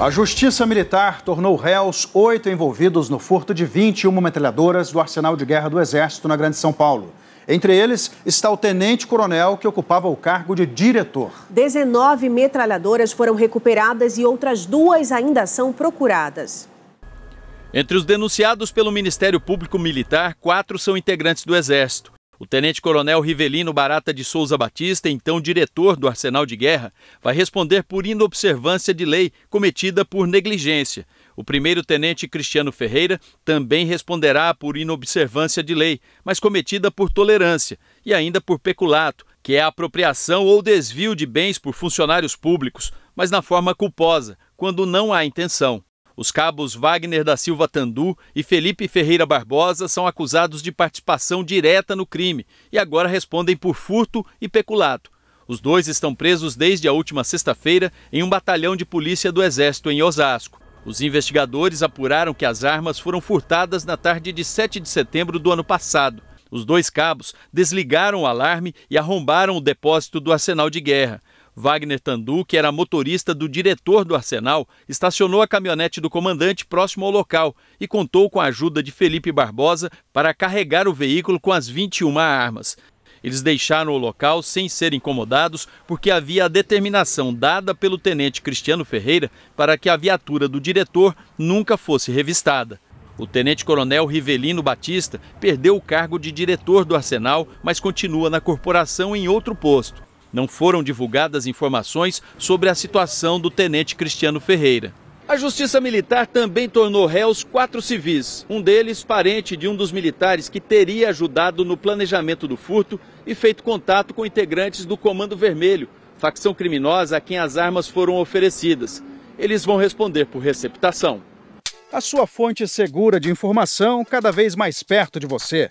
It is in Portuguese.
A Justiça Militar tornou réus oito envolvidos no furto de 21 metralhadoras do Arsenal de Guerra do Exército na Grande São Paulo. Entre eles está o tenente-coronel que ocupava o cargo de diretor. 19 metralhadoras foram recuperadas e outras duas ainda são procuradas. Entre os denunciados pelo Ministério Público Militar, quatro são integrantes do Exército. O tenente-coronel Rivelino Barata de Souza Batista, então diretor do Arsenal de Guerra, vai responder por inobservância de lei cometida por negligência. O primeiro-tenente Cristiano Ferreira também responderá por inobservância de lei, mas cometida por tolerância e ainda por peculato, que é a apropriação ou desvio de bens por funcionários públicos, mas na forma culposa, quando não há intenção. Os cabos Wagner da Silva Tandu e Felipe Ferreira Barbosa são acusados de participação direta no crime e agora respondem por furto e peculato. Os dois estão presos desde a última sexta-feira em um batalhão de polícia do Exército em Osasco. Os investigadores apuraram que as armas foram furtadas na tarde de 7 de setembro do ano passado. Os dois cabos desligaram o alarme e arrombaram o depósito do arsenal de guerra. Wagner Tandu, que era motorista do diretor do Arsenal, estacionou a caminhonete do comandante próximo ao local e contou com a ajuda de Felipe Barbosa para carregar o veículo com as 21 armas. Eles deixaram o local sem ser incomodados porque havia a determinação dada pelo tenente Cristiano Ferreira para que a viatura do diretor nunca fosse revistada. O tenente-coronel Rivelino Batista perdeu o cargo de diretor do Arsenal, mas continua na corporação em outro posto não foram divulgadas informações sobre a situação do tenente Cristiano Ferreira. A Justiça Militar também tornou réus quatro civis, um deles parente de um dos militares que teria ajudado no planejamento do furto e feito contato com integrantes do Comando Vermelho, facção criminosa a quem as armas foram oferecidas. Eles vão responder por receptação. A sua fonte segura de informação cada vez mais perto de você.